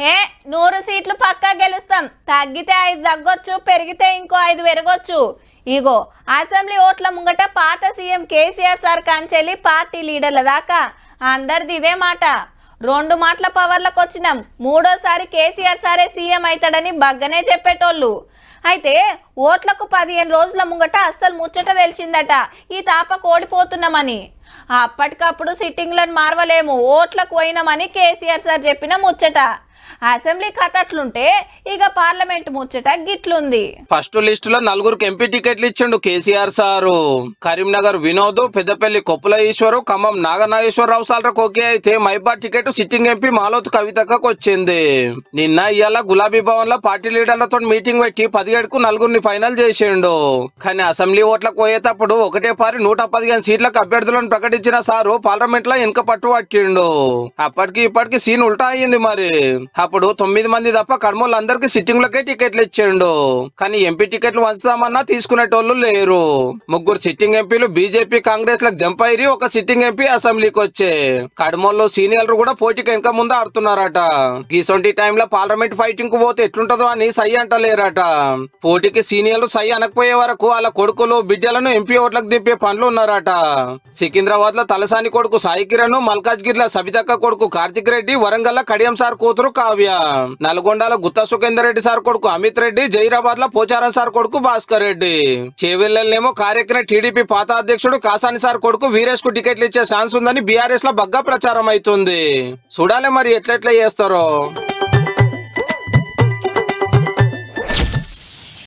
హే నూరు సీట్లు పక్కా గెలుస్తాం తగ్గితే ఐదు తగ్గొచ్చు పెరిగితే ఇంకో ఐదు పెరగొచ్చు ఇగో అసెంబ్లీ ఓట్ల ముంగట పాత సీఎం కేసీఆర్ సార్ కంచెలి పార్టీ లీడర్ల దాకా అందరిది ఇదే మాట రెండు మాటల పవర్లకు వచ్చినాం మూడోసారి కేసీఆర్ సారే సీఎం అవుతాడని బగ్గనే చెప్పేటోళ్ళు అయితే ఓట్లకు పదిహేను రోజుల ముంగట అస్సలు ముచ్చట తెలిసిందట ఈ తాప కోడిపోతున్నామని అప్పటికప్పుడు సిట్టింగ్లను మార్వలేము ఓట్లకు పోయినామని కేసీఆర్ సార్ చెప్పిన ముచ్చట అసెంబ్లీ కథ అట్లుంటే ఇక పార్లమెంట్ ముచ్చట గిట్లుంది ఫస్ట్ లిస్ట్ లో నలుగురికి ఎంపీ టికెట్లు ఇచ్చిండు కేసీఆర్ సారు కరీంనగర్ వినోద్ పెద్దపల్లి కొప్పుల ఈశ్వరు ఖమ్మం నాగనాగేశ్వరరావు సార్ల ఓకే అయితే మైబా టికెట్ సిట్టింగ్ ఎంపీ మాలోత్ కవితకు వచ్చింది నిన్న ఇవాళ గులాబీ భవన్ లో పార్టీ లీడర్లతో మీటింగ్ పెట్టి పదిహేడుకు నలుగురిని ఫైనల్ చేసిండు కానీ అసెంబ్లీ ఓట్లకు పోయేటప్పుడు ఒకటే పారి నూట పదిహేను సీట్లకు అభ్యర్థులను ప్రకటించిన సారు పార్లమెంట్ లో ఇంక పట్టు పట్టిండు అప్పటికి ఇప్పటికి సీన్ ఉల్టా అయింది మరి అప్పుడు తొమ్మిది మంది తప్ప కర్నూలు అందరికి లోకే టికెట్లు ఇచ్చిండు కానీ ఎంపీ టికెట్లు వంచుతామన్నా తీసుకునేటోళ్ళు లేరు ముగ్గురు సిట్టింగ్ ఎంపీలు బీజేపీ కాంగ్రెస్ లకు జంప్ అయ్యి ఒక సిట్టింగ్ ఎంపీ అసెంబ్లీకి వచ్చే కడమల్లో సీనియర్లు కూడా పోటీకి ఇంకా ముందు ఆడుతున్నారట గీసొంటి టైంలో పార్లమెంట్ ఫైటింగ్ కు పోతే ఎట్లుంటదో అని సై అంటలేరట పోటీకి సీనియర్లు సై అనకపోయే వరకు వాళ్ళ కొడుకులు బిడ్డలను ఎంపీ ఓట్లకు దింపే పనులు ఉన్నారట సికింద్రాబాద్ లో తలసాని కొడుకు సాయి కిరణ్ మల్కాజ్ గిరిల సబితక్క కొడుకు కార్తిక్ రెడ్డి వరంగల్ కడియం సార్ కూతురు కావ్య నల్గొండలో గుత్త సుఖేందర్ రెడ్డి సార్ కొడుకు అమిత్ రెడ్డి జైరాబాద్ లో పోచారం సార్ కొడుకు భాస్కర్ రెడ్డి చేవెళ్లనేమో కార్యక్రమ టీడీపీ పాత అధ్యక్షుడు కాసాని సార్ కొడుకు వీరేష్ కు టికెట్లు ఇచ్చే ఛాన్స్ ఉందని బీఆర్ఎస్ లో బగ్గా ప్రచారం అవుతుంది చూడాలి మరి ఎట్లెట్లా చేస్తారో